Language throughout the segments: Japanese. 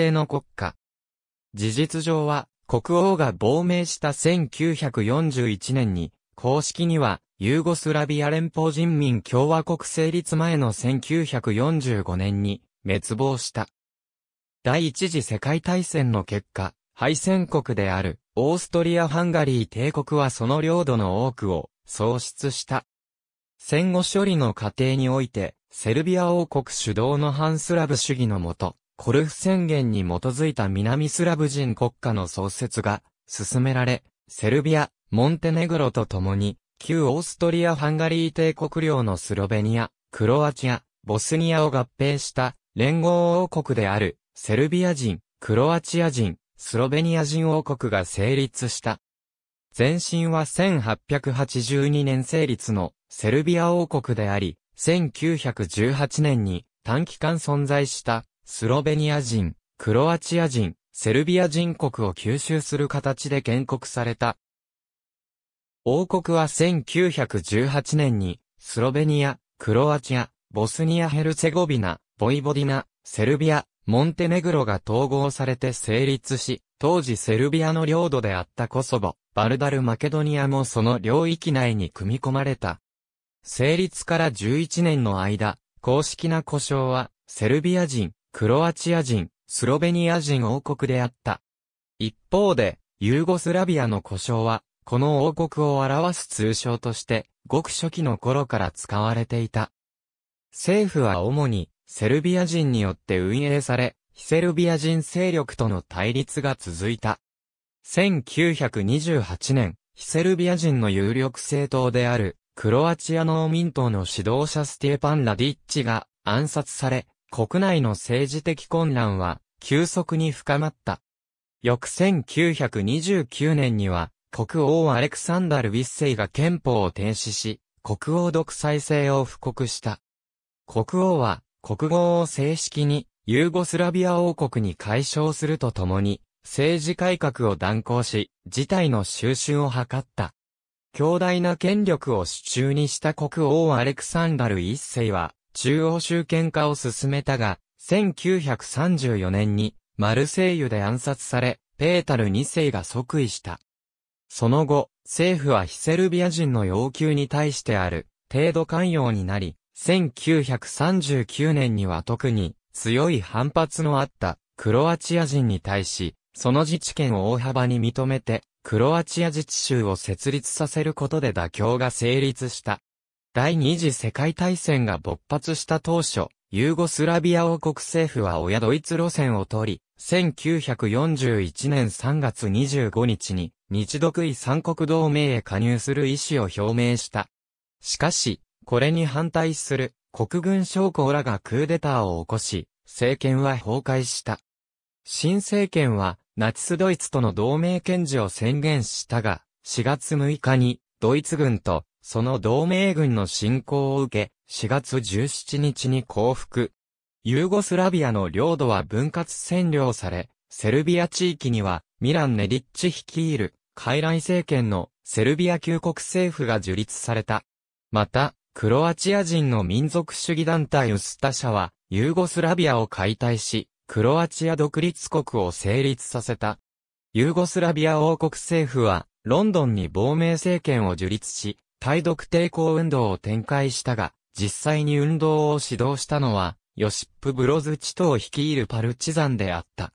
定の国家。事実上は、国王が亡命した1941年に、公式には、ユーゴスラビア連邦人民共和国成立前の1945年に滅亡した。第一次世界大戦の結果、敗戦国であるオーストリア・ハンガリー帝国はその領土の多くを喪失した。戦後処理の過程において、セルビア王国主導の反スラブ主義のもと、コルフ宣言に基づいた南スラブ人国家の創設が進められ、セルビア、モンテネグロと共に、旧オーストリア・ハンガリー帝国領のスロベニア、クロアチア、ボスニアを合併した連合王国である、セルビア人、クロアチア人、スロベニア人王国が成立した。前身は1882年成立のセルビア王国であり、1918年に短期間存在したスロベニア人、クロアチア人、セルビア人国を吸収する形で建国された。王国は1918年に、スロベニア、クロアチア、ボスニア・ヘルセゴビナ、ボイボディナ、セルビア、モンテネグロが統合されて成立し、当時セルビアの領土であったコソボ、バルダル・マケドニアもその領域内に組み込まれた。成立から11年の間、公式な呼称は、セルビア人、クロアチア人、スロベニア人王国であった。一方で、ユーゴスラビアの呼称は、この王国を表す通称として、ごく初期の頃から使われていた。政府は主に、セルビア人によって運営され、非セルビア人勢力との対立が続いた。1928年、非セルビア人の有力政党である、クロアチア農民党の指導者スティーパン・ラディッチが暗殺され、国内の政治的混乱は急速に深まった。翌1929年には、国王アレクサンダル・ウィッセイが憲法を停止し、国王独裁制を布告した。国王は、国語を正式に、ユーゴスラビア王国に解消するとともに、政治改革を断行し、事態の収拾を図った。強大な権力を手中にした国王アレクサンダル一世は、中央集権化を進めたが、1934年にマルセイユで暗殺され、ペータル2世が即位した。その後、政府はヒセルビア人の要求に対してある程度寛容になり、1939年には特に強い反発のあったクロアチア人に対し、その自治権を大幅に認めて、クロアチア自治州を設立させることで妥協が成立した。第二次世界大戦が勃発した当初、ユーゴスラビア王国政府は親ドイツ路線を通り、1941年3月25日に日独位三国同盟へ加入する意思を表明した。しかし、これに反対する国軍将校らがクーデターを起こし、政権は崩壊した。新政権はナチスドイツとの同盟堅持を宣言したが、4月6日にドイツ軍とその同盟軍の侵攻を受け、4月17日に降伏。ユーゴスラビアの領土は分割占領され、セルビア地域には、ミラン・ネディッチ率いる、傀儡政権のセルビア旧国政府が樹立された。また、クロアチア人の民族主義団体ウスタ社は、ユーゴスラビアを解体し、クロアチア独立国を成立させた。ユーゴスラビア王国政府は、ロンドンに亡命政権を樹立し、対独抵抗運動を展開したが、実際に運動を指導したのは、ヨシップ・ブロズ・チトー率いるパルチザンであった。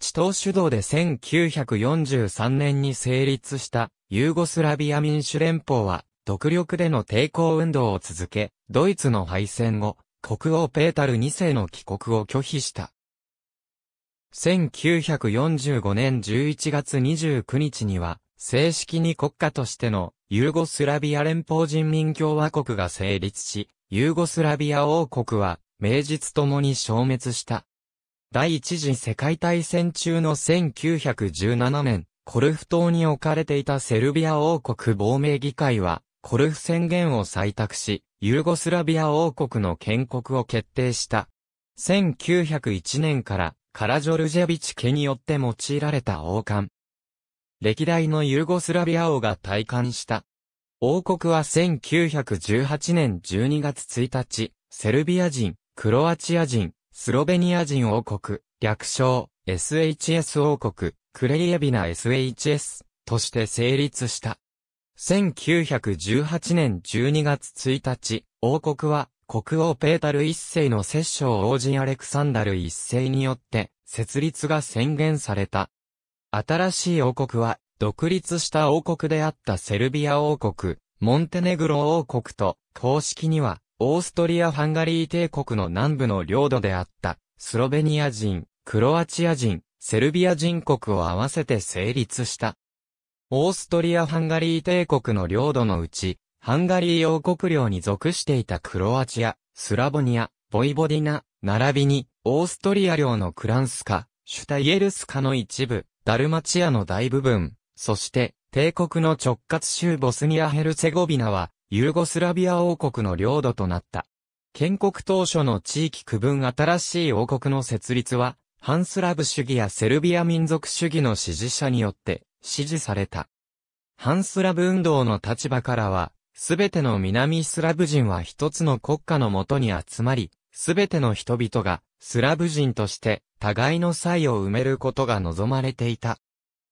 チトー主導で1943年に成立したユーゴスラビア民主連邦は、独力での抵抗運動を続け、ドイツの敗戦後、国王ペータル2世の帰国を拒否した。1945年11月29日には、正式に国家としてのユーゴスラビア連邦人民共和国が成立し、ユーゴスラビア王国は、名実ともに消滅した。第一次世界大戦中の1917年、コルフ島に置かれていたセルビア王国亡命議会は、コルフ宣言を採択し、ユーゴスラビア王国の建国を決定した。1901年から、カラジョルジェビチ家によって用いられた王冠、歴代のユーゴスラビア王が体感した。王国は1918年12月1日、セルビア人、クロアチア人、スロベニア人王国、略称、SHS 王国、クレイエビナ SHS として成立した。1918年12月1日、王国は国王ペータル一世の摂政王子アレクサンダル一世によって設立が宣言された。新しい王国は、独立した王国であったセルビア王国、モンテネグロ王国と、公式には、オーストリア・ハンガリー帝国の南部の領土であった、スロベニア人、クロアチア人、セルビア人国を合わせて成立した。オーストリア・ハンガリー帝国の領土のうち、ハンガリー王国領に属していたクロアチア、スラボニア、ボイボディナ、並びに、オーストリア領のクランスカ、シュタイエルスカの一部、ダルマチアの大部分、そして、帝国の直轄州ボスニア・ヘルツェゴビナは、ユーゴスラビア王国の領土となった。建国当初の地域区分新しい王国の設立は、ハンスラブ主義やセルビア民族主義の支持者によって支持された。ハンスラブ運動の立場からは、すべての南スラブ人は一つの国家のもとに集まり、すべての人々がスラブ人として、互いの差異を埋めることが望まれていた。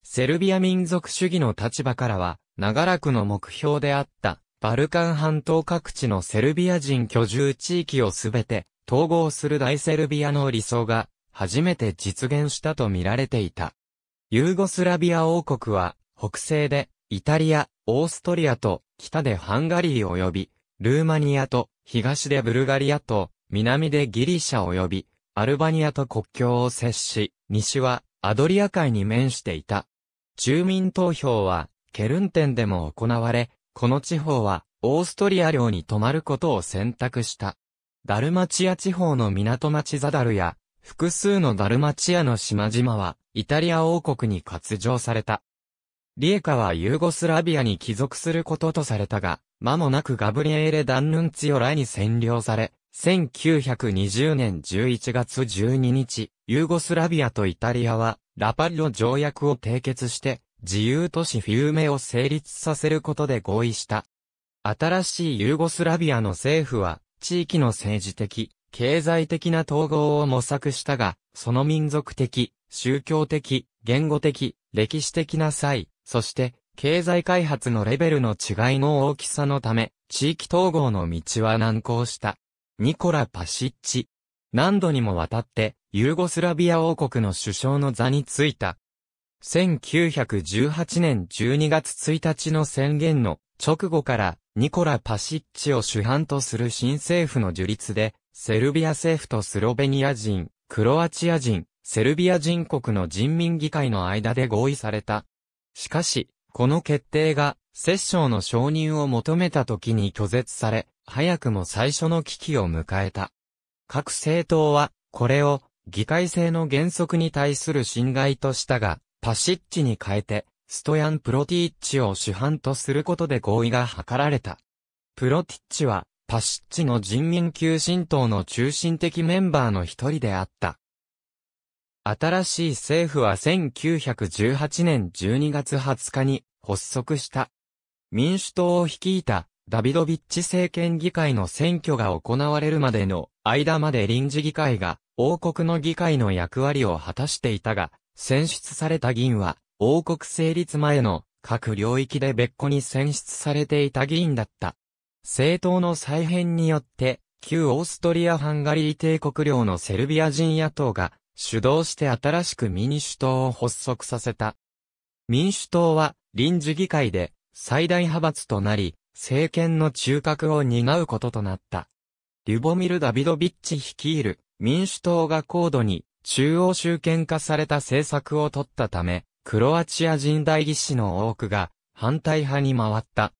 セルビア民族主義の立場からは、長らくの目標であった、バルカン半島各地のセルビア人居住地域をすべて、統合する大セルビアの理想が、初めて実現したと見られていた。ユーゴスラビア王国は、北西で、イタリア、オーストリアと、北でハンガリー及び、ルーマニアと、東でブルガリアと、南でギリシャ及び、アルバニアと国境を接し、西はアドリア海に面していた。住民投票は、ケルンテンでも行われ、この地方は、オーストリア領に泊まることを選択した。ダルマチア地方の港町ザダルや、複数のダルマチアの島々は、イタリア王国に割譲された。リエカはユーゴスラビアに帰属することとされたが、間もなくガブリエーレ・ダンヌンツィオらに占領され、1920年11月12日、ユーゴスラビアとイタリアは、ラパリロ条約を締結して、自由都市フィルメを成立させることで合意した。新しいユーゴスラビアの政府は、地域の政治的、経済的な統合を模索したが、その民族的、宗教的、言語的、歴史的な際、そして経済開発のレベルの違いの大きさのため、地域統合の道は難航した。ニコラ・パシッチ。何度にもわたって、ユーゴスラビア王国の首相の座に就いた。1918年12月1日の宣言の直後からニコラ・パシッチを主犯とする新政府の樹立で、セルビア政府とスロベニア人、クロアチア人、セルビア人国の人民議会の間で合意された。しかし、この決定が、摂政の承認を求めた時に拒絶され、早くも最初の危機を迎えた。各政党は、これを、議会制の原則に対する侵害としたが、パシッチに変えて、ストヤン・プロティッチを主犯とすることで合意が図られた。プロティッチは、パシッチの人民急進党の中心的メンバーの一人であった。新しい政府は1918年12月20日に発足した。民主党を率いたダビドビッチ政権議会の選挙が行われるまでの間まで臨時議会が王国の議会の役割を果たしていたが、選出された議員は王国成立前の各領域で別個に選出されていた議員だった。政党の再編によって、旧オーストリア・ハンガリー帝国領のセルビア人野党が主導して新しく民主党を発足させた。民主党は臨時議会で最大派閥となり、政権の中核を担うこととなった。リュボミル・ダビドビッチ率いる民主党が高度に中央集権化された政策を取ったため、クロアチア人代議士の多くが反対派に回った。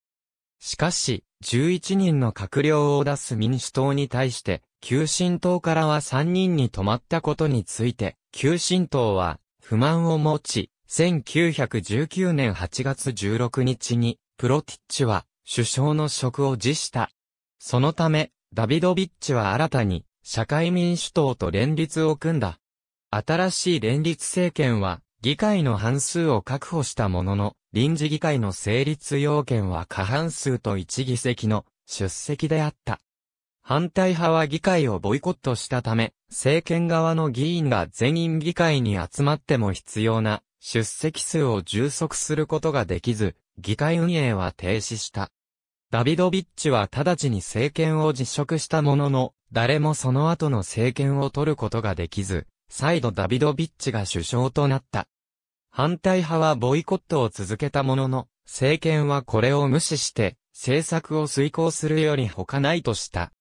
しかし、11人の閣僚を出す民主党に対して、急進党からは3人に止まったことについて、急進党は不満を持ち、1919年8月16日に、プロティッチは首相の職を辞した。そのため、ダビドビッチは新たに、社会民主党と連立を組んだ。新しい連立政権は、議会の半数を確保したものの、臨時議会の成立要件は過半数と1議席の出席であった。反対派は議会をボイコットしたため、政権側の議員が全員議会に集まっても必要な出席数を充足することができず、議会運営は停止した。ダビドビッチは直ちに政権を辞職したものの、誰もその後の政権を取ることができず、再度ダビドビッチが首相となった。反対派はボイコットを続けたものの、政権はこれを無視して、政策を遂行するより他ないとした。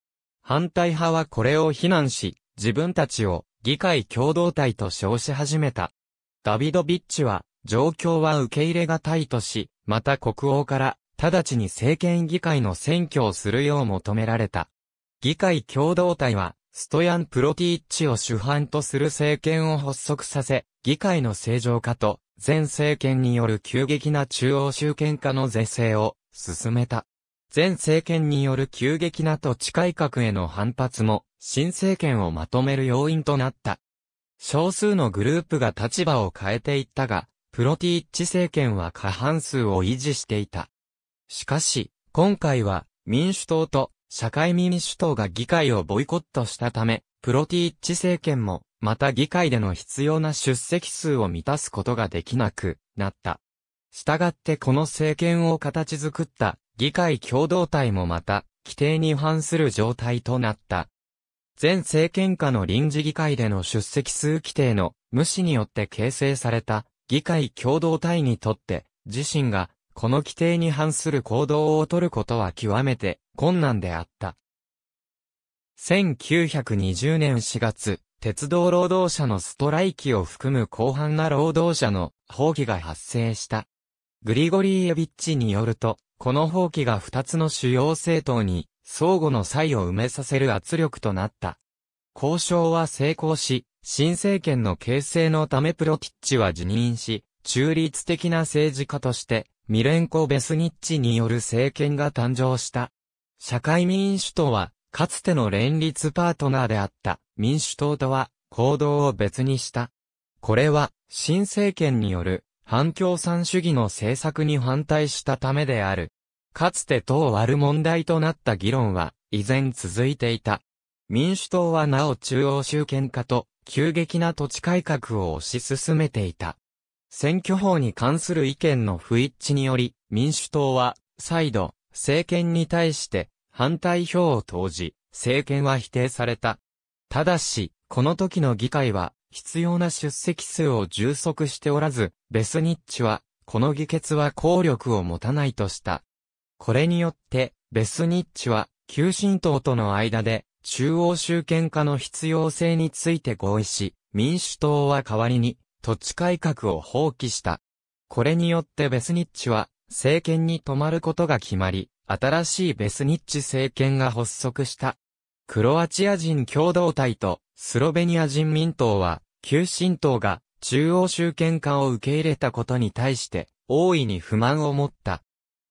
反対派はこれを非難し、自分たちを議会共同体と称し始めた。ダビドビッチは、状況は受け入れがたいとし、また国王から直ちに政権議会の選挙をするよう求められた。議会共同体は、ストヤン・プロティッチを主犯とする政権を発足させ、議会の正常化と、前政権による急激な中央集権化の是正を進めた。前政権による急激な土地改革への反発も、新政権をまとめる要因となった。少数のグループが立場を変えていったが、プロティッチ政権は過半数を維持していた。しかし、今回は民主党と社会民主党が議会をボイコットしたため、プロティッチ政権も、また議会での必要な出席数を満たすことができなくなった。したがってこの政権を形作った議会共同体もまた、規定に違反する状態となった。前政権下の臨時議会での出席数規定の無視によって形成された議会共同体にとって、自身がこの規定に反する行動を取ることは極めて困難であった。1920年4月、鉄道労働者のストライキを含む広範な労働者の放棄が発生した。グリゴリーエビッチによると、この放棄が2つの主要政党に相互の差異を埋めさせる圧力となった。交渉は成功し、新政権の形成のためプロティッチは辞任し、中立的な政治家として、ミレンコ・ベスニッチによる政権が誕生した。社会民主党は、かつての連立パートナーであった民主党とは行動を別にした。これは、新政権による反共産主義の政策に反対したためである。かつて党割る問題となった議論は、依然続いていた。民主党はなお中央集権化と、急激な土地改革を推し進めていた。選挙法に関する意見の不一致により、民主党は、再度、政権に対して反対票を投じ、政権は否定された。ただし、この時の議会は、必要な出席数を充足しておらず、ベスニッチは、この議決は効力を持たないとした。これによって、ベスニッチは、旧新党との間で、中央集権化の必要性について合意し、民主党は代わりに、土地改革を放棄した。これによってベスニッチは政権に止まることが決まり、新しいベスニッチ政権が発足した。クロアチア人共同体とスロベニア人民党は、旧新党が中央集権化を受け入れたことに対して大いに不満を持った。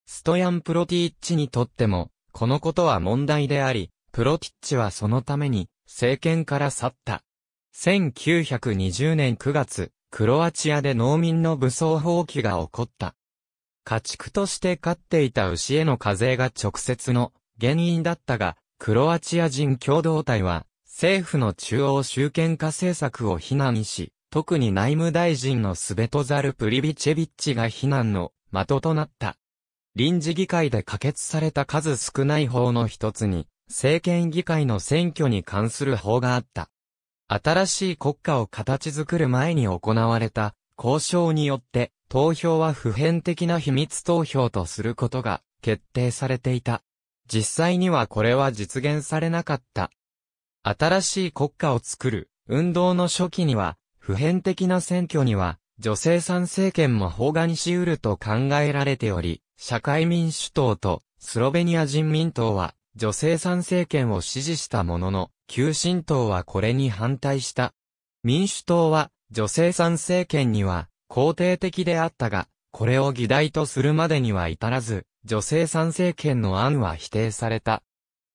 ストヤン・プロティッチにとっても、このことは問題であり、プロティッチはそのために政権から去った。1920年9月、クロアチアで農民の武装放棄が起こった。家畜として飼っていた牛への課税が直接の原因だったが、クロアチア人共同体は、政府の中央集権化政策を非難し、特に内務大臣のスベトザル・プリビチェビッチが非難の的となった。臨時議会で可決された数少ない法の一つに、政権議会の選挙に関する法があった。新しい国家を形作る前に行われた交渉によって投票は普遍的な秘密投票とすることが決定されていた。実際にはこれは実現されなかった。新しい国家を作る運動の初期には普遍的な選挙には女性参政権も包含し得ると考えられており、社会民主党とスロベニア人民党は女性参政権を支持したものの、旧新党はこれに反対した。民主党は、女性参政権には、肯定的であったが、これを議題とするまでには至らず、女性参政権の案は否定された。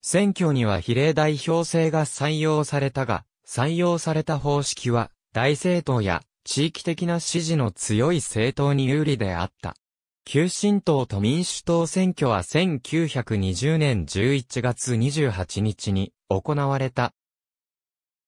選挙には比例代表制が採用されたが、採用された方式は、大政党や地域的な支持の強い政党に有利であった。旧新党と民主党選挙は1920年11月28日に行われた。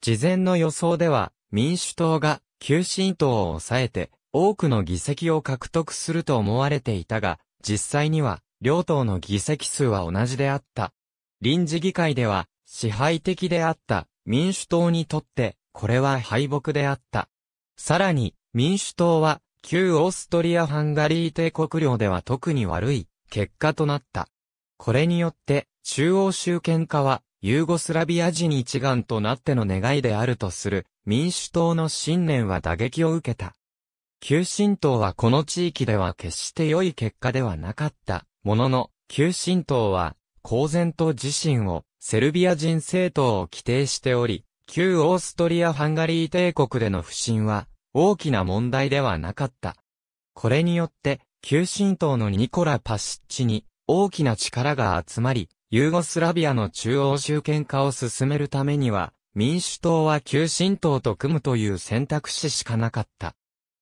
事前の予想では民主党が旧新党を抑えて多くの議席を獲得すると思われていたが、実際には両党の議席数は同じであった。臨時議会では支配的であった民主党にとってこれは敗北であった。さらに民主党は旧オーストリア・ハンガリー帝国領では特に悪い結果となった。これによって、中央集権化は、ユーゴスラビア人一丸となっての願いであるとする民主党の信念は打撃を受けた。旧神党はこの地域では決して良い結果ではなかった。ものの、旧神党は、公然と自身をセルビア人政党を規定しており、旧オーストリア・ハンガリー帝国での不信は大きな問題ではなかった。これによって、旧神道のニコラ・パシッチに大きな力が集まり、ユーゴスラビアの中央集権化を進めるためには、民主党は旧神党と組むという選択肢しかなかった。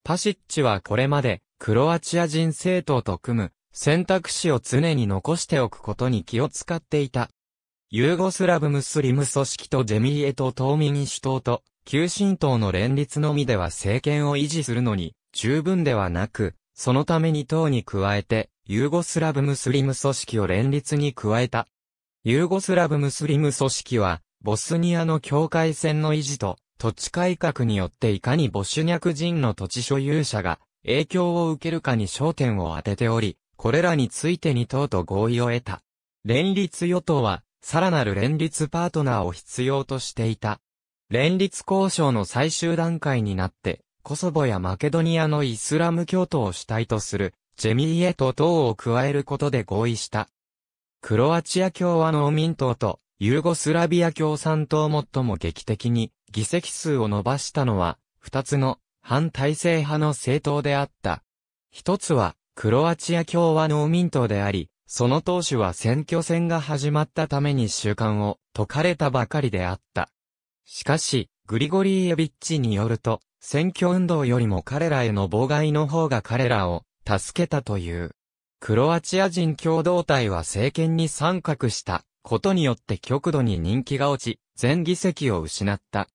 パシッチはこれまで、クロアチア人政党と組む選択肢を常に残しておくことに気を使っていた。ユーゴスラブムスリム組織とジェミーエとミ民主党と旧神道の連立のみでは政権を維持するのに、十分ではなく、そのために党に加えて、ユーゴスラブムスリム組織を連立に加えた。ユーゴスラブムスリム組織は、ボスニアの境界線の維持と、土地改革によっていかにボシュニャク人の土地所有者が影響を受けるかに焦点を当てており、これらについてに党と合意を得た。連立与党は、さらなる連立パートナーを必要としていた。連立交渉の最終段階になって、コソボやマケドニアのイスラム教徒を主体とする、ジェミーエと党を加えることで合意した。クロアチア共和農民党とユーゴスラビア共産党最も劇的に議席数を伸ばしたのは、二つの反体制派の政党であった。一つは、クロアチア共和農民党であり、その党首は選挙戦が始まったために習慣を解かれたばかりであった。しかし、グリゴリーエビッチによると、選挙運動よりも彼らへの妨害の方が彼らを助けたという。クロアチア人共同体は政権に参画したことによって極度に人気が落ち、全議席を失った。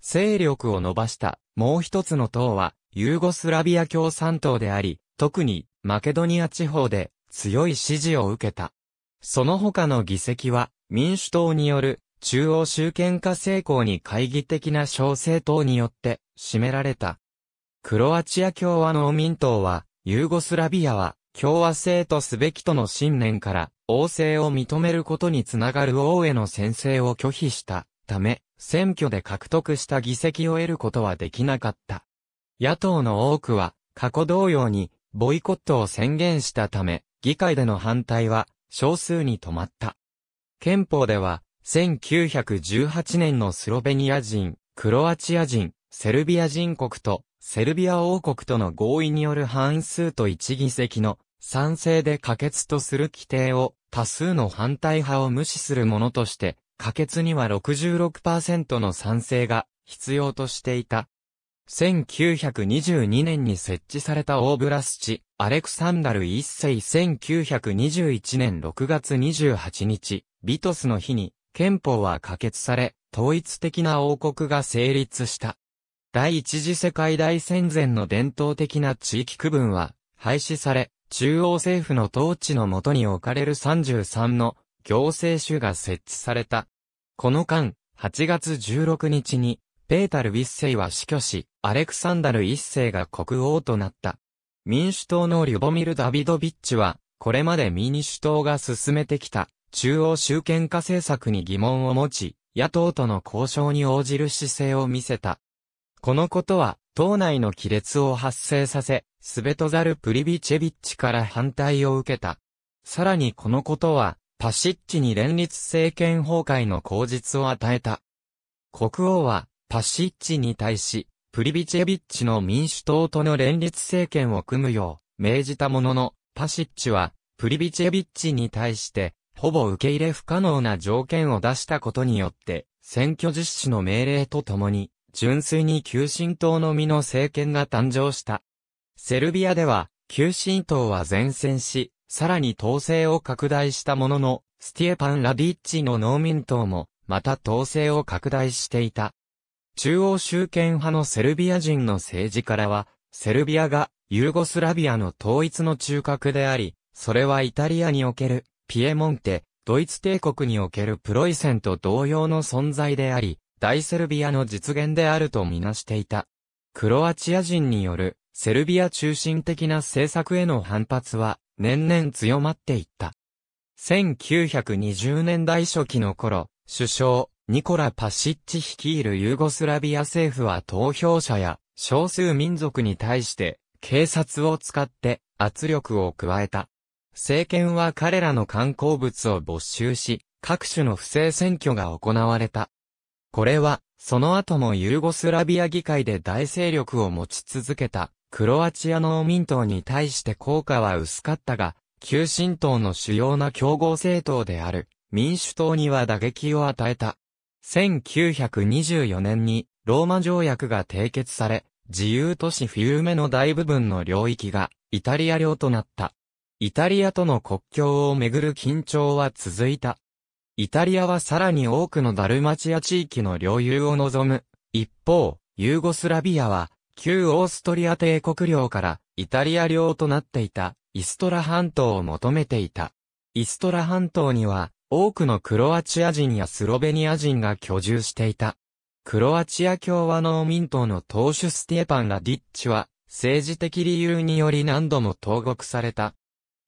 勢力を伸ばしたもう一つの党はユーゴスラビア共産党であり、特にマケドニア地方で強い支持を受けた。その他の議席は民主党による中央集権化成功に懐疑的な小政党によって占められた。クロアチア共和農民党は、ユーゴスラビアは共和制とすべきとの信念から、王政を認めることにつながる王への宣誓を拒否したため、選挙で獲得した議席を得ることはできなかった。野党の多くは、過去同様に、ボイコットを宣言したため、議会での反対は、少数に止まった。憲法では、1918年のスロベニア人、クロアチア人、セルビア人国と、セルビア王国との合意による半数と一議席の賛成で可決とする規定を多数の反対派を無視するものとして、可決には66%の賛成が必要としていた。1922年に設置されたオーブラスチ、アレクサンダル一世1921年6月28日、ビトスの日に憲法は可決され、統一的な王国が成立した。第一次世界大戦前の伝統的な地域区分は廃止され、中央政府の統治の下に置かれる33の行政州が設置された。この間、8月16日に、ペータル一世は死去し、アレクサンダル一世が国王となった。民主党のリュボミル・ダビドビッチは、これまで民主党が進めてきた中央集権化政策に疑問を持ち、野党との交渉に応じる姿勢を見せた。このことは、党内の亀裂を発生させ、スベトザル・プリビチェビッチから反対を受けた。さらにこのことは、パシッチに連立政権崩壊の口実を与えた。国王は、パシッチに対し、プリビチェビッチの民主党との連立政権を組むよう、命じたものの、パシッチは、プリビチェビッチに対して、ほぼ受け入れ不可能な条件を出したことによって、選挙実施の命令とともに、純粋に急進党のみの政権が誕生した。セルビアでは、急進党は前線し、さらに統制を拡大したものの、スティエパン・ラディッチの農民党も、また統制を拡大していた。中央集権派のセルビア人の政治からは、セルビアがユーゴスラビアの統一の中核であり、それはイタリアにおけるピエモンテ、ドイツ帝国におけるプロイセンと同様の存在であり、大セルビアの実現であるとみなしていた。クロアチア人によるセルビア中心的な政策への反発は年々強まっていった。1920年代初期の頃、首相、ニコラ・パシッチ率いるユーゴスラビア政府は投票者や少数民族に対して警察を使って圧力を加えた。政権は彼らの観光物を没収し、各種の不正選挙が行われた。これは、その後もユーゴスラビア議会で大勢力を持ち続けた、クロアチア農民党に対して効果は薄かったが、旧新党の主要な競合政党である、民主党には打撃を与えた。1924年に、ローマ条約が締結され、自由都市フィウメの大部分の領域が、イタリア領となった。イタリアとの国境をめぐる緊張は続いた。イタリアはさらに多くのダルマチア地域の領有を望む。一方、ユーゴスラビアは、旧オーストリア帝国領からイタリア領となっていたイストラ半島を求めていた。イストラ半島には多くのクロアチア人やスロベニア人が居住していた。クロアチア共和農民党の党首スティエパン・ラディッチは政治的理由により何度も投獄された。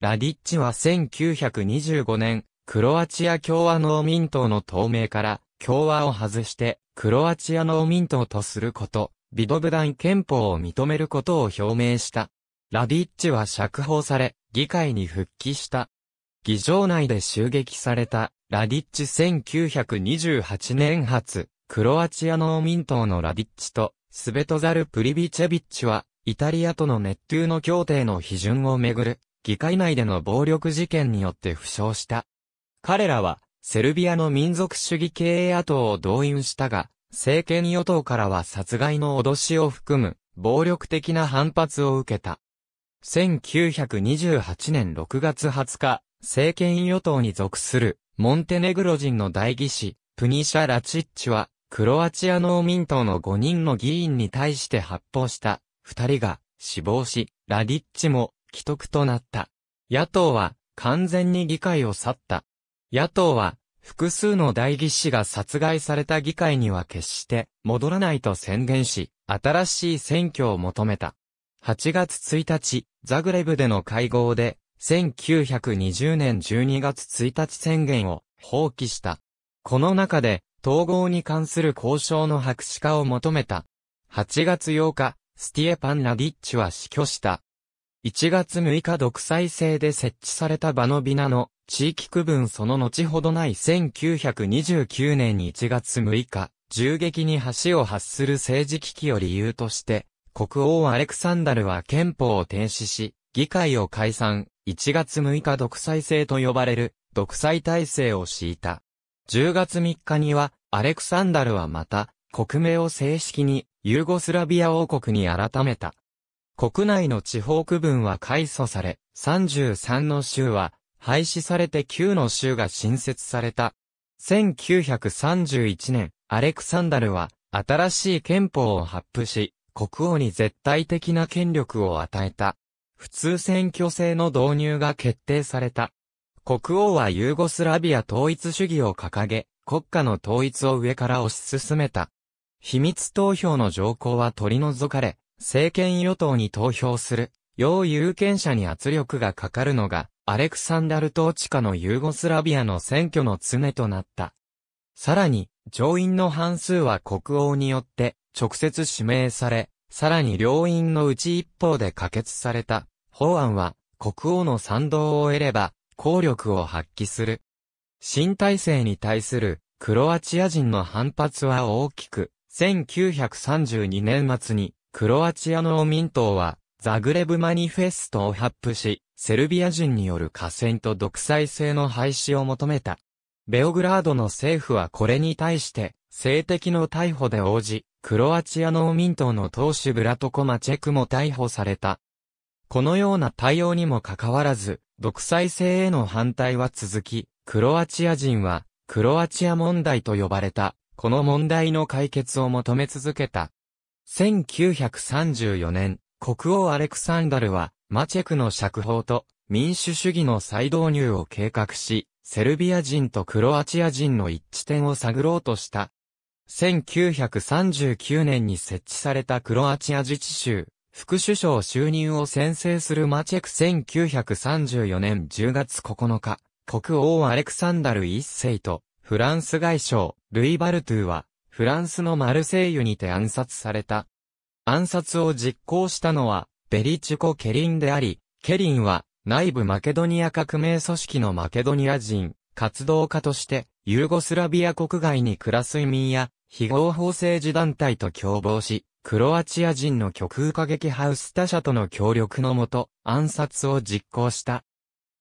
ラディッチは1925年、クロアチア共和農民党の党名から共和を外してクロアチア農民党とすること、ビドブダン憲法を認めることを表明した。ラディッチは釈放され、議会に復帰した。議場内で襲撃された、ラディッチ1928年発、クロアチア農民党のラディッチと、スベトザル・プリビチェビッチは、イタリアとの熱中の協定の批准をめぐる議会内での暴力事件によって負傷した。彼らは、セルビアの民族主義経営野党を動員したが、政権与党からは殺害の脅しを含む、暴力的な反発を受けた。1928年6月20日、政権与党に属する、モンテネグロ人の代議士、プニシャ・ラチッチは、クロアチア農民党の5人の議員に対して発砲した、2人が死亡し、ラディッチも既得となった。野党は完全に議会を去った。野党は複数の代議士が殺害された議会には決して戻らないと宣言し、新しい選挙を求めた。8月1日、ザグレブでの会合で、1920年12月1日宣言を放棄した。この中で、統合に関する交渉の白紙化を求めた。8月8日、スティエパン・ラディッチは死去した。1月6日独裁制で設置された場のビナの地域区分その後ほどない1929年1月6日、銃撃に橋を発する政治危機を理由として、国王アレクサンダルは憲法を停止し、議会を解散、1月6日独裁制と呼ばれる独裁体制を敷いた。10月3日には、アレクサンダルはまた、国名を正式にユーゴスラビア王国に改めた。国内の地方区分は改組され、33の州は廃止されて9の州が新設された。1931年、アレクサンダルは新しい憲法を発布し、国王に絶対的な権力を与えた。普通選挙制の導入が決定された。国王はユーゴスラビア統一主義を掲げ、国家の統一を上から推し進めた。秘密投票の条項は取り除かれ、政権与党に投票する、要有権者に圧力がかかるのが、アレクサンダル・統治下のユーゴスラビアの選挙の常となった。さらに、上院の半数は国王によって直接指名され、さらに両院のうち一方で可決された法案は、国王の賛同を得れば、効力を発揮する。新体制に対するクロアチア人の反発は大きく、1932年末にクロアチアの民党は、ザグレブマニフェストを発布し、セルビア人による河川と独裁制の廃止を求めた。ベオグラードの政府はこれに対して、性的の逮捕で応じ、クロアチアの民党の党首ブラトコマチェクも逮捕された。このような対応にもかかわらず、独裁制への反対は続き、クロアチア人は、クロアチア問題と呼ばれた、この問題の解決を求め続けた。1934年、国王アレクサンダルは、マチェクの釈放と民主主義の再導入を計画し、セルビア人とクロアチア人の一致点を探ろうとした。1939年に設置されたクロアチア自治州、副首相就任を宣誓するマチェク1934年10月9日、国王アレクサンダル一世と、フランス外相、ルイ・バルトゥは、フランスのマルセイユにて暗殺された。暗殺を実行したのは、ベリチュコ・ケリンであり、ケリンは、内部マケドニア革命組織のマケドニア人、活動家として、ユーゴスラビア国外に暮らす移民や、非合法政治団体と共謀し、クロアチア人の極右過激ハウスタ社との協力のもと、暗殺を実行した。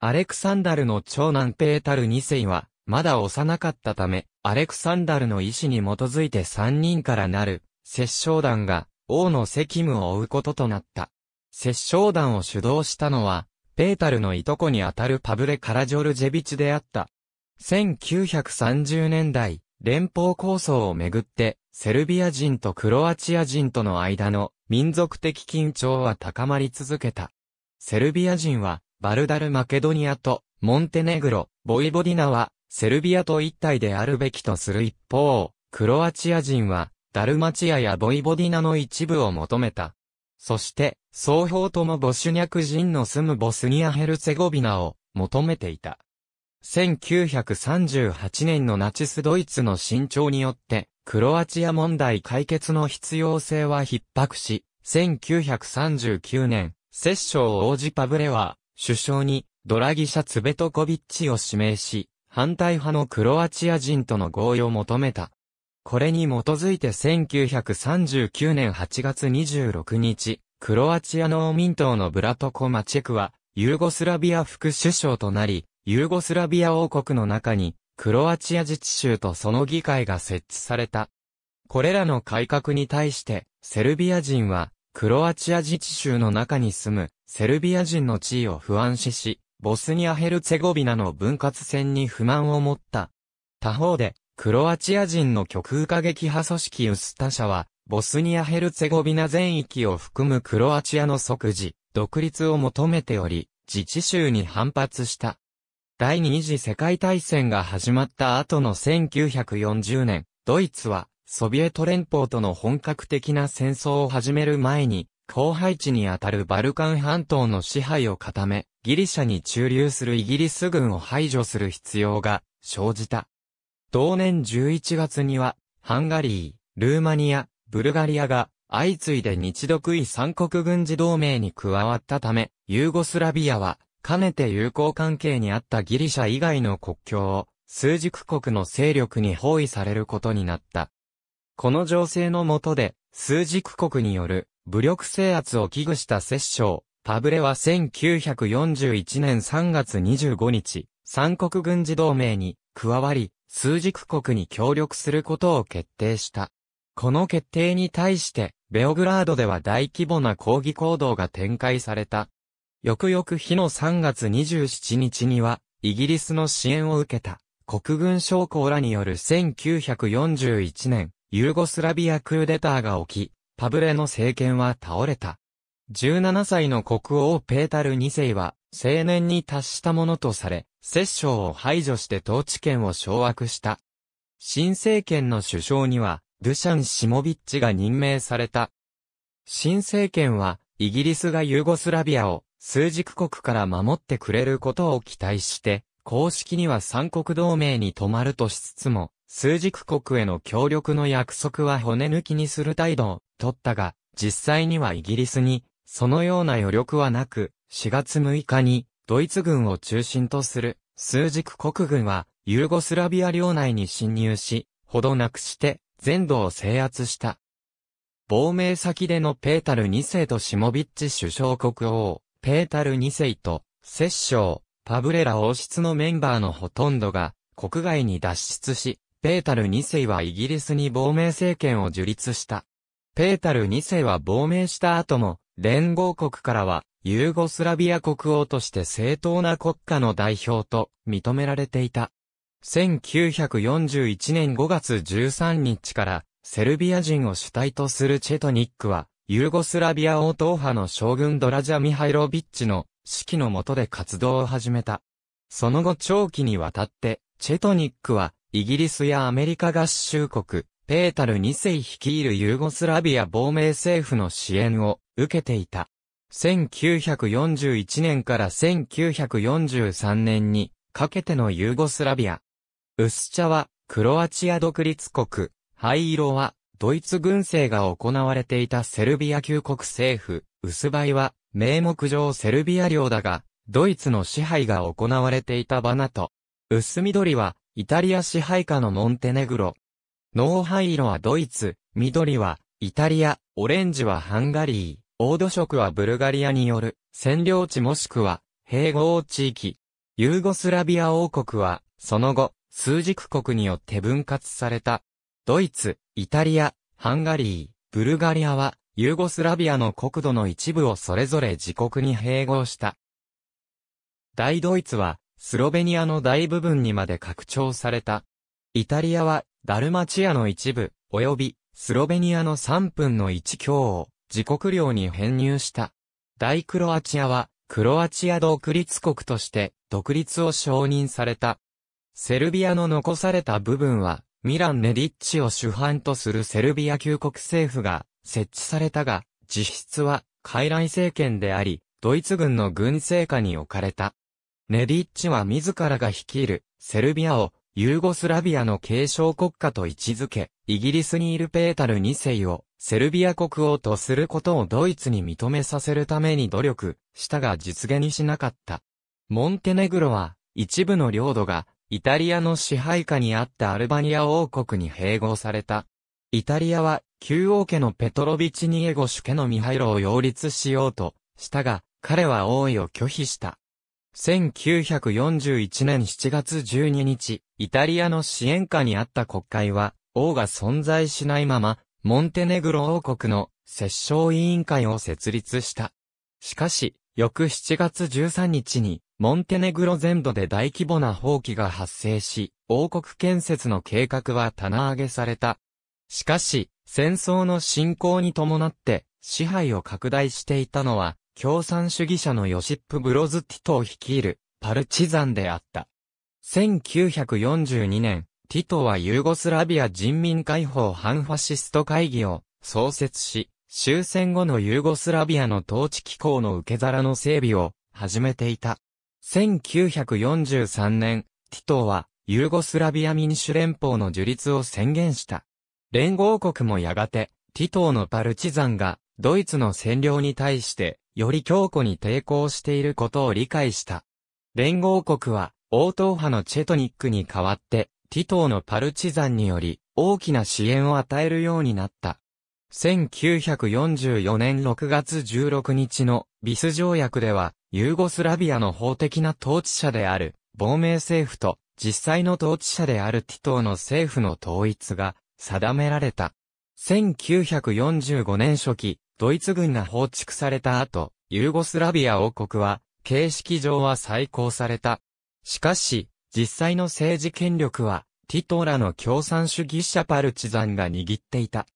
アレクサンダルの長男ペータル2世は、まだ幼かったため、アレクサンダルの意思に基づいて3人からなる、摂政団が、王の責務を負うこととなった。摂政団を主導したのは、ペータルのいとこにあたるパブレ・カラジョルジェビチであった。1930年代、連邦構想をめぐって、セルビア人とクロアチア人との間の民族的緊張は高まり続けた。セルビア人は、バルダル・マケドニアと、モンテネグロ、ボイボディナは、セルビアと一体であるべきとする一方、クロアチア人は、ダルマチアやボイボディナの一部を求めた。そして、双方ともボシュニャク人の住むボスニア・ヘルツェゴビナを求めていた。1938年のナチスドイツの伸長によって、クロアチア問題解決の必要性は逼迫し、1939年、摂政王子パブレは、首相に、ドラギシャ・ツベトコビッチを指名し、反対派のクロアチア人との合意を求めた。これに基づいて1939年8月26日、クロアチア農民党のブラトコ・マチェクは、ユーゴスラビア副首相となり、ユーゴスラビア王国の中に、クロアチア自治州とその議会が設置された。これらの改革に対して、セルビア人は、クロアチア自治州の中に住む、セルビア人の地位を不安視し、ボスニア・ヘルツェゴビナの分割戦に不満を持った。他方で、クロアチア人の極右過激派組織ウスタ社は、ボスニア・ヘルツェゴビナ全域を含むクロアチアの即時、独立を求めており、自治州に反発した。第二次世界大戦が始まった後の1940年、ドイツは、ソビエト連邦との本格的な戦争を始める前に、後輩地にあたるバルカン半島の支配を固め、ギリシャに駐留するイギリス軍を排除する必要が生じた。同年11月には、ハンガリー、ルーマニア、ブルガリアが相次いで日独位三国軍事同盟に加わったため、ユーゴスラビアは、かねて友好関係にあったギリシャ以外の国境を、数軸国の勢力に包囲されることになった。この情勢のもとで、数軸国による武力制圧を危惧した摂政、パブレは1941年3月25日、三国軍事同盟に加わり、数軸国に協力することを決定した。この決定に対して、ベオグラードでは大規模な抗議行動が展開された。翌々日の3月27日には、イギリスの支援を受けた、国軍将校らによる1941年、ユーゴスラビアクーデターが起き、パブレの政権は倒れた。17歳の国王ペータル2世は、青年に達したものとされ、摂政を排除して統治権を掌握した。新政権の首相には、ドゥシャン・シモビッチが任命された。新政権は、イギリスがユーゴスラビアを、数軸国から守ってくれることを期待して、公式には三国同盟に止まるとしつつも、数軸国への協力の約束は骨抜きにする態度を取ったが、実際にはイギリスにそのような余力はなく、4月6日に、ドイツ軍を中心とする、数軸国軍は、ユーゴスラビア領内に侵入し、ほどなくして、全土を制圧した。亡命先でのペータル2世とシモビッチ首相国王、ペータル2世と、摂政、パブレラ王室のメンバーのほとんどが、国外に脱出し、ペータル2世はイギリスに亡命政権を樹立した。ペータル2世は亡命した後も、連合国からは、ユーゴスラビア国王として正当な国家の代表と認められていた。1941年5月13日から、セルビア人を主体とするチェトニックは、ユーゴスラビア王党派の将軍ドラジャ・ミハイロビッチの指揮の下で活動を始めた。その後長期にわたって、チェトニックは、イギリスやアメリカ合衆国、ペータル2世率いるユーゴスラビア亡命政府の支援を受けていた。1941年から1943年にかけてのユーゴスラビア。薄茶はクロアチア独立国、灰色はドイツ軍政が行われていたセルビア旧国政府、薄梅は名目上セルビア領だが、ドイツの支配が行われていたバナト。薄緑はイタリア支配下のモンテネグロ。ノー色はドイツ、緑はイタリア、オレンジはハンガリー。王土色はブルガリアによる占領地もしくは併合地域。ユーゴスラビア王国は、その後、数軸国によって分割された。ドイツ、イタリア、ハンガリー、ブルガリアは、ユーゴスラビアの国土の一部をそれぞれ自国に併合した。大ドイツは、スロベニアの大部分にまで拡張された。イタリアは、ダルマチアの一部、及び、スロベニアの3分の1強を、自国領に編入した。大クロアチアは、クロアチア独立国として独立を承認された。セルビアの残された部分は、ミラン・ネディッチを主犯とするセルビア旧国政府が設置されたが、実質は、傀儡政権であり、ドイツ軍の軍政下に置かれた。ネディッチは自らが率いるセルビアをユーゴスラビアの継承国家と位置づけ、イギリスにいるペータル2世をセルビア国王とすることをドイツに認めさせるために努力したが実現しなかった。モンテネグロは一部の領土がイタリアの支配下にあったアルバニア王国に併合された。イタリアは旧王家のペトロビチニエゴシュ家のミハイロを擁立しようとしたが彼は王位を拒否した。1941年7月12日、イタリアの支援下にあった国会は、王が存在しないまま、モンテネグロ王国の摂政委員会を設立した。しかし、翌7月13日に、モンテネグロ全土で大規模な放棄が発生し、王国建設の計画は棚上げされた。しかし、戦争の進行に伴って、支配を拡大していたのは、共産主義者のヨシップ・ブロズティトを率いる、パルチザンであった。1942年、ティトはユーゴスラビア人民解放反ファシスト会議を創設し、終戦後のユーゴスラビアの統治機構の受け皿の整備を始めていた。1943年、ティトはユーゴスラビア民主連邦の樹立を宣言した。連合国もやがて、ティトのパルチザンがドイツの占領に対してより強固に抵抗していることを理解した。連合国は、応答派のチェトニックに代わって、ティトーのパルチザンにより大きな支援を与えるようになった。1944年6月16日のビス条約では、ユーゴスラビアの法的な統治者である、亡命政府と実際の統治者であるティトーの政府の統一が定められた。1945年初期、ドイツ軍が放逐された後、ユーゴスラビア王国は、形式上は再興された。しかし、実際の政治権力は、ティトラの共産主義者パルチザンが握っていた。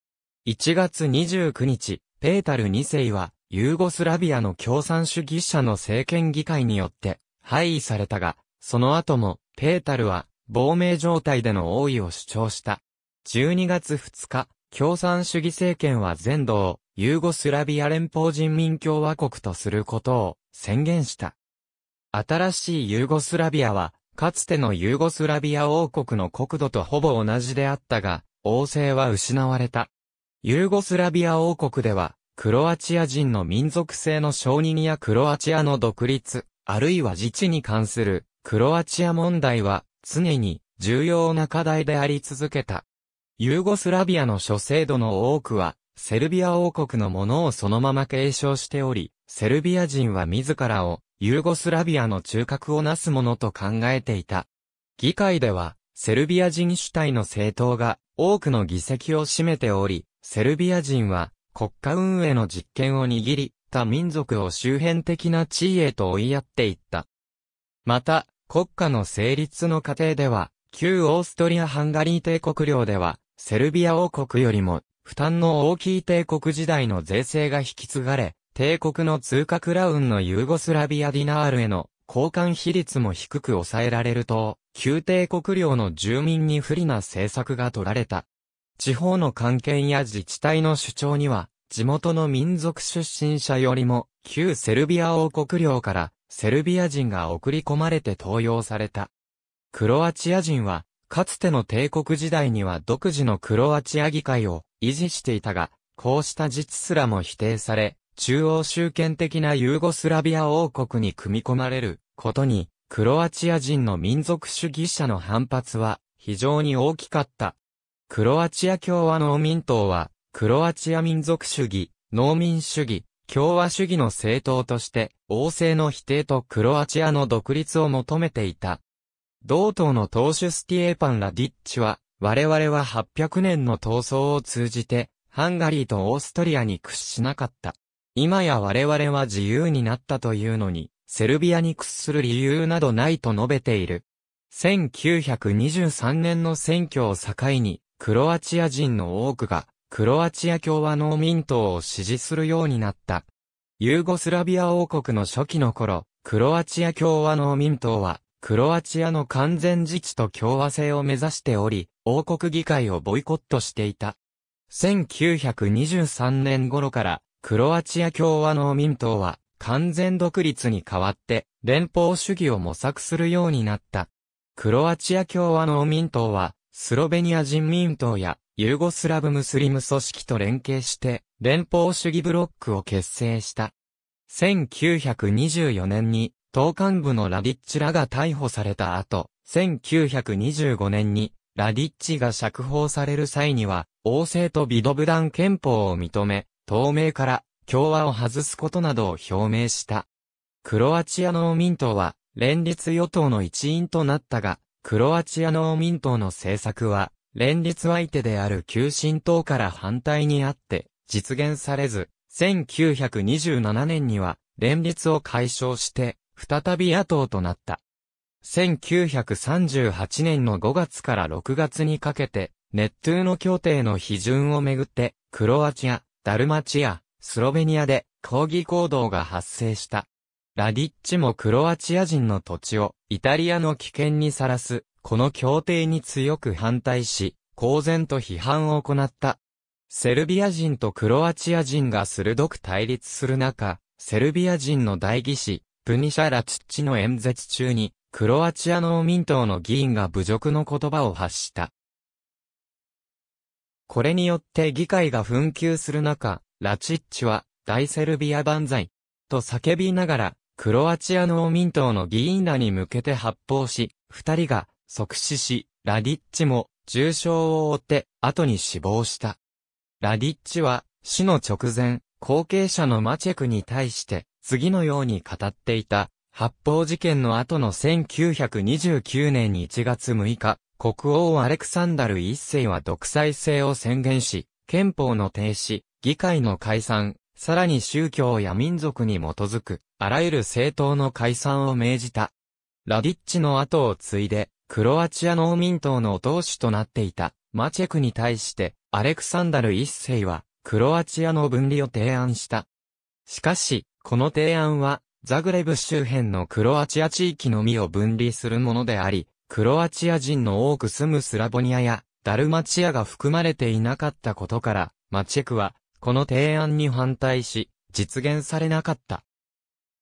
1月29日、ペータル2世は、ユーゴスラビアの共産主義者の政権議会によって、廃位されたが、その後も、ペータルは、亡命状態での王位を主張した。12月2日、共産主義政権は全土を、ユーゴスラビア連邦人民共和国とすることを宣言した。新しいユーゴスラビアはかつてのユーゴスラビア王国の国土とほぼ同じであったが、王政は失われた。ユーゴスラビア王国では、クロアチア人の民族性の承認やクロアチアの独立、あるいは自治に関するクロアチア問題は常に重要な課題であり続けた。ユーゴスラビアの諸制度の多くは、セルビア王国のものをそのまま継承しており、セルビア人は自らをユーゴスラビアの中核をなすものと考えていた。議会では、セルビア人主体の政党が多くの議席を占めており、セルビア人は国家運営の実権を握り、他民族を周辺的な地位へと追いやっていった。また、国家の成立の過程では、旧オーストリア・ハンガリー帝国領では、セルビア王国よりも、負担の大きい帝国時代の税制が引き継がれ、帝国の通貨クラウンのユーゴスラビアディナールへの交換比率も低く抑えられると、旧帝国領の住民に不利な政策が取られた。地方の官係や自治体の主張には、地元の民族出身者よりも、旧セルビア王国領からセルビア人が送り込まれて登用された。クロアチア人は、かつての帝国時代には独自のクロアチア議会を維持していたが、こうした実すらも否定され、中央集権的なユーゴスラビア王国に組み込まれることに、クロアチア人の民族主義者の反発は非常に大きかった。クロアチア共和農民党は、クロアチア民族主義、農民主義、共和主義の政党として、王政の否定とクロアチアの独立を求めていた。同党の党首スティエパン・ラディッチは、我々は800年の闘争を通じて、ハンガリーとオーストリアに屈しなかった。今や我々は自由になったというのに、セルビアに屈する理由などないと述べている。1923年の選挙を境に、クロアチア人の多くが、クロアチア共和農民党を支持するようになった。ユーゴスラビア王国の初期の頃、クロアチア共和農民党は、クロアチアの完全自治と共和制を目指しており、王国議会をボイコットしていた。1923年頃から、クロアチア共和農民党は完全独立に代わって連邦主義を模索するようになった。クロアチア共和農民党はスロベニア人民党やユーゴスラブムスリム組織と連携して連邦主義ブロックを結成した。1924年に党幹部のラディッチらが逮捕された後、1925年にラディッチが釈放される際には、王政とビドブダン憲法を認め、同盟から共和を外すことなどを表明した。クロアチア農民党は連立与党の一員となったが、クロアチア農民党の政策は、連立相手である旧新党から反対にあって、実現されず、1927年には連立を解消して、再び野党となった。1938年の5月から6月にかけて、ネットゥーノ協定の批准をめぐって、クロアチア、ダルマチア、スロベニアで抗議行動が発生した。ラディッチもクロアチア人の土地をイタリアの危険にさらす、この協定に強く反対し、公然と批判を行った。セルビア人とクロアチア人が鋭く対立する中、セルビア人の代議士、プニシャラチッチの演説中に、クロアチア農民党の議員が侮辱の言葉を発した。これによって議会が紛糾する中、ラチッチは、大セルビア万歳、と叫びながら、クロアチア農民党の議員らに向けて発砲し、二人が即死し、ラディッチも重傷を負って後に死亡した。ラディッチは死の直前、後継者のマチェクに対して次のように語っていた発砲事件の後の1929年1月6日、国王アレクサンダル一世は独裁制を宣言し、憲法の停止、議会の解散、さらに宗教や民族に基づく、あらゆる政党の解散を命じた。ラディッチの後を継いで、クロアチア農民党の党首となっていた、マチェクに対して、アレクサンダル一世は、クロアチアの分離を提案した。しかし、この提案は、ザグレブ周辺のクロアチア地域のみを分離するものであり、クロアチア人の多く住むスラボニアやダルマチアが含まれていなかったことから、マチェクはこの提案に反対し、実現されなかった。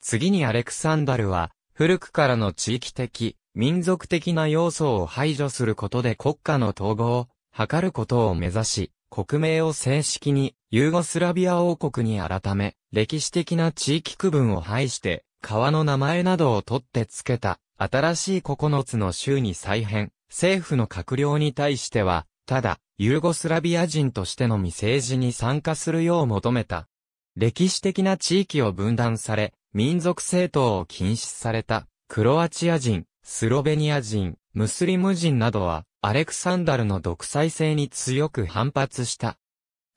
次にアレクサンダルは、古くからの地域的、民族的な要素を排除することで国家の統合を図ることを目指し、国名を正式にユーゴスラビア王国に改め、歴史的な地域区分を排して、川の名前などを取って付けた。新しい9つの州に再編、政府の閣僚に対しては、ただ、ユーゴスラビア人としての未政治に参加するよう求めた。歴史的な地域を分断され、民族政党を禁止された、クロアチア人、スロベニア人、ムスリム人などは、アレクサンダルの独裁性に強く反発した。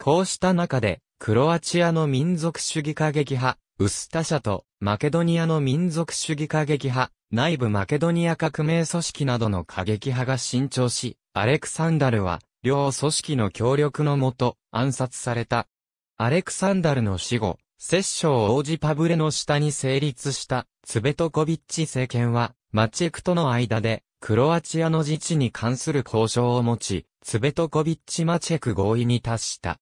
こうした中で、クロアチアの民族主義過激派、ウスタシャと、マケドニアの民族主義過激派、内部マケドニア革命組織などの過激派が伸長し、アレクサンダルは、両組織の協力のもと、暗殺された。アレクサンダルの死後、摂政王子パブレの下に成立したツベトコビッチ政権は、マチェクとの間で、クロアチアの自治に関する交渉を持ち、ツベトコビッチ・マチェク合意に達した。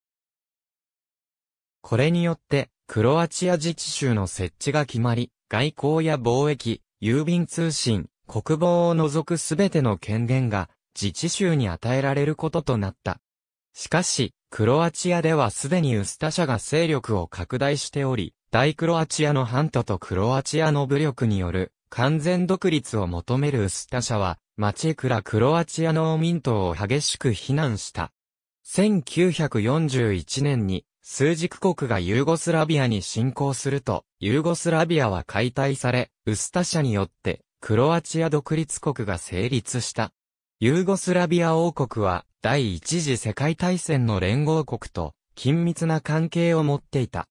これによって、クロアチア自治州の設置が決まり、外交や貿易、郵便通信、国防を除くすべての権限が自治州に与えられることとなった。しかし、クロアチアではすでにウスタ社が勢力を拡大しており、大クロアチアの反都とクロアチアの武力による完全独立を求めるウスタ社は、町倉クロアチア農民党を激しく非難した。1941年に数軸国がユーゴスラビアに侵攻すると、ユーゴスラビアは解体され、ウスタ社によって、クロアチア独立国が成立した。ユーゴスラビア王国は、第一次世界大戦の連合国と、緊密な関係を持っていた。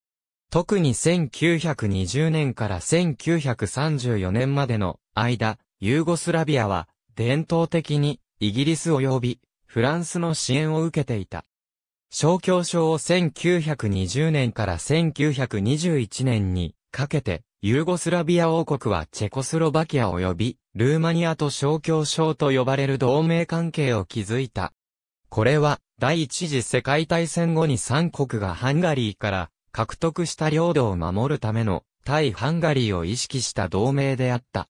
特に1920年から1934年までの間、ユーゴスラビアは、伝統的に、イギリス及び、フランスの支援を受けていた。小教書を1920年から1921年にかけて、ユーゴスラビア王国はチェコスロバキア及び、ルーマニアと小教書と呼ばれる同盟関係を築いた。これは、第一次世界大戦後に三国がハンガリーから獲得した領土を守るための対ハンガリーを意識した同盟であった。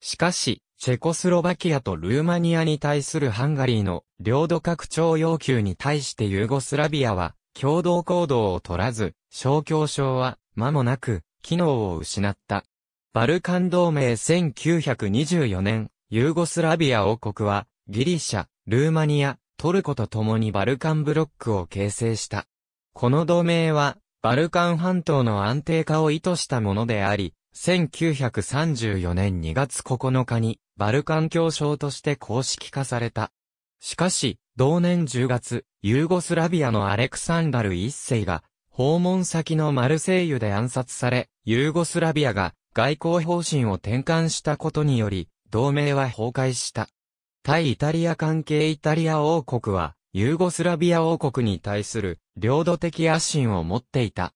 しかし、チェコスロバキアとルーマニアに対するハンガリーの領土拡張要求に対してユーゴスラビアは共同行動を取らず、小協商は間もなく機能を失った。バルカン同盟1924年、ユーゴスラビア王国はギリシャ、ルーマニア、トルコと共にバルカンブロックを形成した。この同盟はバルカン半島の安定化を意図したものであり、1934年2月9日にバルカン協商として公式化された。しかし、同年10月、ユーゴスラビアのアレクサンダル一世が、訪問先のマルセイユで暗殺され、ユーゴスラビアが外交方針を転換したことにより、同盟は崩壊した。対イタリア関係イタリア王国は、ユーゴスラビア王国に対する領土的野心を持っていた。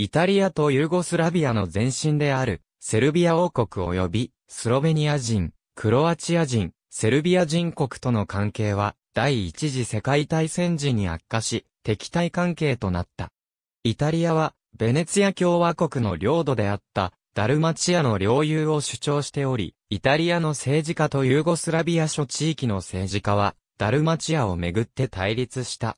イタリアとユーゴスラビアの前身である、セルビア王国及び、スロベニア人、クロアチア人、セルビア人国との関係は、第一次世界大戦時に悪化し、敵対関係となった。イタリアは、ベネツィア共和国の領土であった、ダルマチアの領有を主張しており、イタリアの政治家とユーゴスラビア諸地域の政治家は、ダルマチアをめぐって対立した。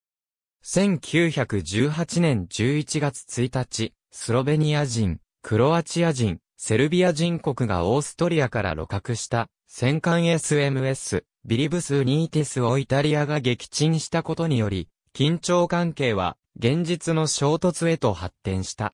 1918年11月1日、スロベニア人、クロアチア人、セルビア人国がオーストリアから露獲した戦艦 SMS ビリブス・ニーティスをイタリアが撃沈したことにより、緊張関係は現実の衝突へと発展した。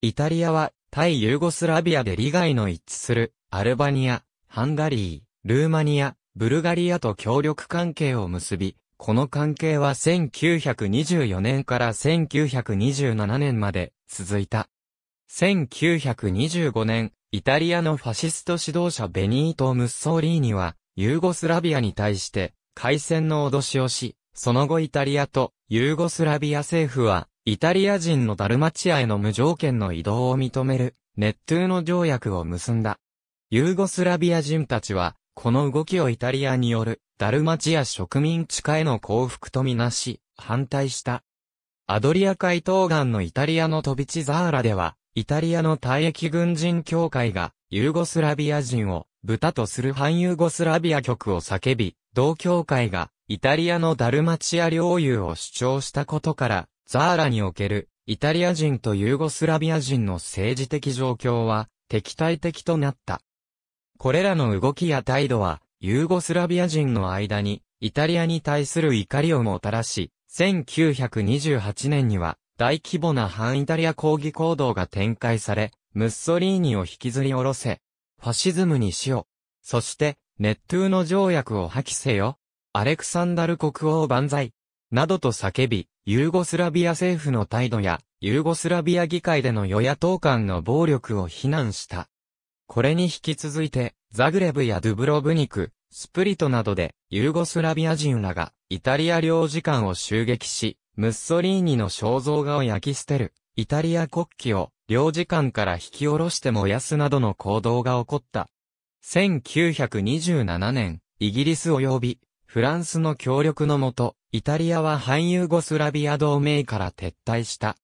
イタリアは対ユーゴスラビアで利害の一致するアルバニア、ハンガリー、ルーマニア、ブルガリアと協力関係を結び、この関係は1924年から1927年まで続いた。1925年、イタリアのファシスト指導者ベニート・ムッソーリーニは、ユーゴスラビアに対して、開戦の脅しをし、その後イタリアとユーゴスラビア政府は、イタリア人のダルマチアへの無条件の移動を認める、ネットゥーの条約を結んだ。ユーゴスラビア人たちは、この動きをイタリアによるダルマチア植民地化への降伏とみなし、反対した。アドリア海東岸のイタリアの飛び地ザーラでは、イタリアの退役軍人協会が、ユーゴスラビア人を、豚とする反ユーゴスラビア局を叫び、同協会が、イタリアのダルマチア領有を主張したことから、ザーラにおける、イタリア人とユーゴスラビア人の政治的状況は、敵対的となった。これらの動きや態度は、ユーゴスラビア人の間に、イタリアに対する怒りをもたらし、1928年には、大規模な反イタリア抗議行動が展開され、ムッソリーニを引きずり下ろせ、ファシズムにしよ。そして、ネットゥーの条約を破棄せよ。アレクサンダル国王万歳。などと叫び、ユーゴスラビア政府の態度や、ユーゴスラビア議会での与野党間の暴力を非難した。これに引き続いて、ザグレブやドゥブロブニク、スプリトなどで、ユーゴスラビア人らが、イタリア領事館を襲撃し、ムッソリーニの肖像画を焼き捨てる、イタリア国旗を、領事館から引き下ろして燃やすなどの行動が起こった。1927年、イギリス及び、フランスの協力のもと、イタリアは反ユーゴスラビア同盟から撤退した。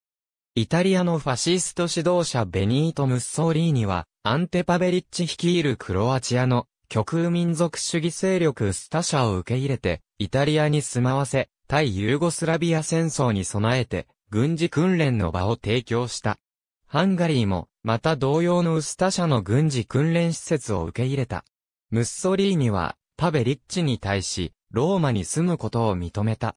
イタリアのファシスト指導者ベニート・ムッソーリーニは、アンテパベリッチ率いるクロアチアの極右民族主義勢力スタシャを受け入れて、イタリアに住まわせ、対ユーゴスラビア戦争に備えて、軍事訓練の場を提供した。ハンガリーも、また同様のウスタ社の軍事訓練施設を受け入れた。ムッソリーニは、パベリッチに対し、ローマに住むことを認めた。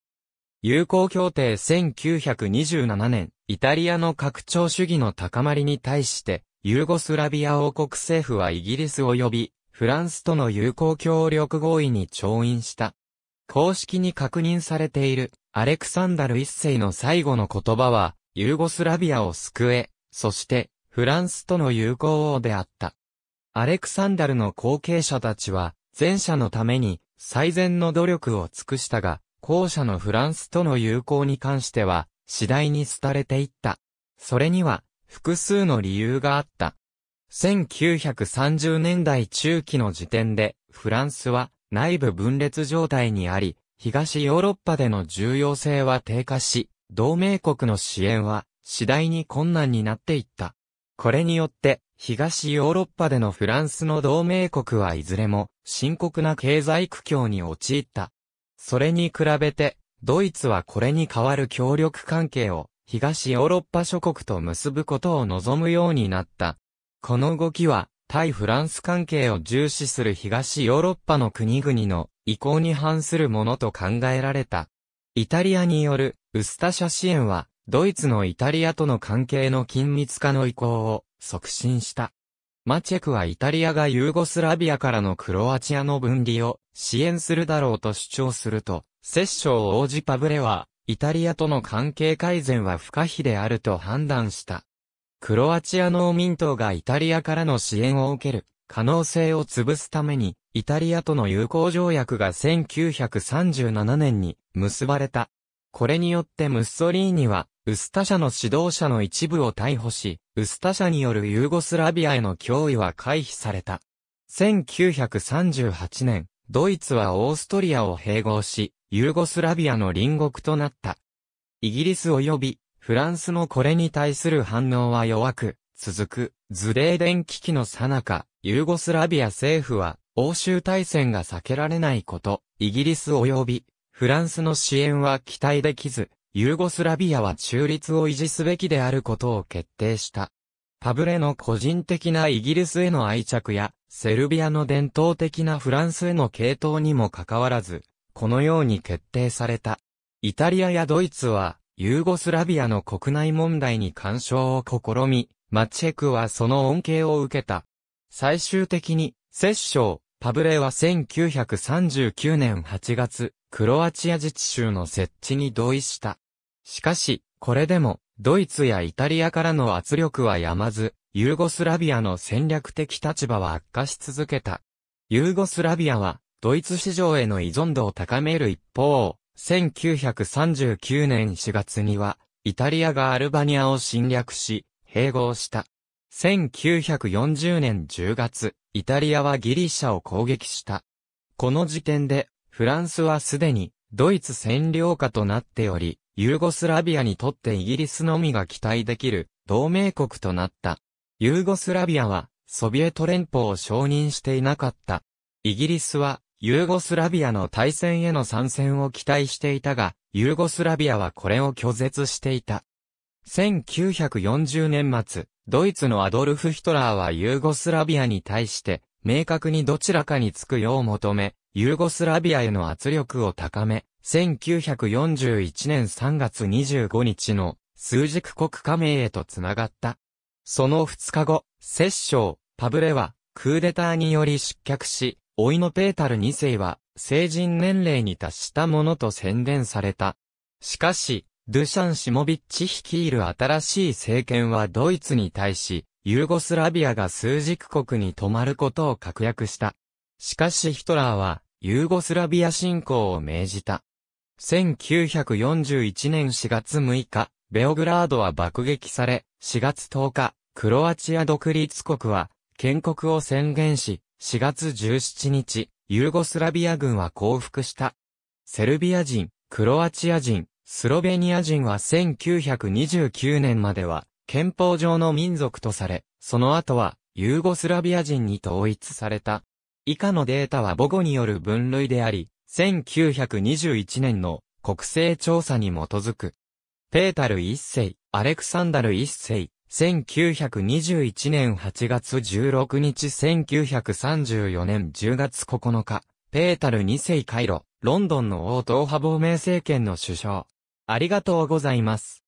友好協定1927年、イタリアの拡張主義の高まりに対して、ユーゴスラビア王国政府はイギリス及びフランスとの友好協力合意に調印した。公式に確認されているアレクサンダル一世の最後の言葉は、ユーゴスラビアを救え、そしてフランスとの友好王であった。アレクサンダルの後継者たちは、前者のために最善の努力を尽くしたが、後者のフランスとの友好に関しては、次第に廃れていった。それには、複数の理由があった。1930年代中期の時点で、フランスは内部分裂状態にあり、東ヨーロッパでの重要性は低下し、同盟国の支援は次第に困難になっていった。これによって、東ヨーロッパでのフランスの同盟国はいずれも深刻な経済苦境に陥った。それに比べて、ドイツはこれに代わる協力関係を東ヨーロッパ諸国と結ぶことを望むようになった。この動きは、対フランス関係を重視する東ヨーロッパの国々の意向に反するものと考えられた。イタリアによるウスタシャ支援は、ドイツのイタリアとの関係の緊密化の意向を促進した。マチェクはイタリアがユーゴスラビアからのクロアチアの分離を支援するだろうと主張すると、摂政王子パブレはイタリアとの関係改善は不可避であると判断した。クロアチア農民党がイタリアからの支援を受ける可能性を潰すために、イタリアとの友好条約が1937年に結ばれた。これによってムッソリーニは、ウスタ社の指導者の一部を逮捕し、ウスタ社によるユーゴスラビアへの脅威は回避された。1938年、ドイツはオーストリアを併合し、ユーゴスラビアの隣国となった。イギリス及びフランスのこれに対する反応は弱く、続くズデーデン危機の最中、ユーゴスラビア政府は欧州大戦が避けられないこと、イギリス及びフランスの支援は期待できず、ユーゴスラビアは中立を維持すべきであることを決定した。パブレの個人的なイギリスへの愛着や、セルビアの伝統的なフランスへの傾倒にもかかわらず、このように決定された。イタリアやドイツは、ユーゴスラビアの国内問題に干渉を試み、マチェクはその恩恵を受けた。最終的に、摂政、パブレは1939年8月、クロアチア自治州の設置に同意した。しかし、これでも、ドイツやイタリアからの圧力はやまず、ユーゴスラビアの戦略的立場は悪化し続けた。ユーゴスラビアは、ドイツ市場への依存度を高める一方、1939年4月には、イタリアがアルバニアを侵略し、併合した。1940年10月、イタリアはギリシャを攻撃した。この時点で、フランスはすでに、ドイツ占領下となっており、ユーゴスラビアにとってイギリスのみが期待できる、同盟国となった。ユーゴスラビアは、ソビエト連邦を承認していなかった。イギリスは、ユーゴスラビアの対戦への参戦を期待していたが、ユーゴスラビアはこれを拒絶していた。1940年末、ドイツのアドルフ・ヒトラーはユーゴスラビアに対して、明確にどちらかにつくよう求め、ユーゴスラビアへの圧力を高め、1941年3月25日の、数軸国加盟へとつながった。その2日後、摂政、パブレは、クーデターにより失脚し、老いのペータル2世は、成人年齢に達したものと宣伝された。しかし、ドゥシャン・シモビッチ率いる新しい政権はドイツに対し、ユーゴスラビアが数軸国に止まることを確約した。しかしヒトラーは、ユーゴスラビア侵攻を命じた。1941年4月6日、ベオグラードは爆撃され、4月10日、クロアチア独立国は、建国を宣言し、4月17日、ユーゴスラビア軍は降伏した。セルビア人、クロアチア人、スロベニア人は1929年までは憲法上の民族とされ、その後はユーゴスラビア人に統一された。以下のデータは母語による分類であり、1921年の国勢調査に基づく。ペータル一世、アレクサンダル一世、1921年8月16日1934年10月9日、ペータル2世回路、ロンドンの王党派亡命政権の首相。ありがとうございます。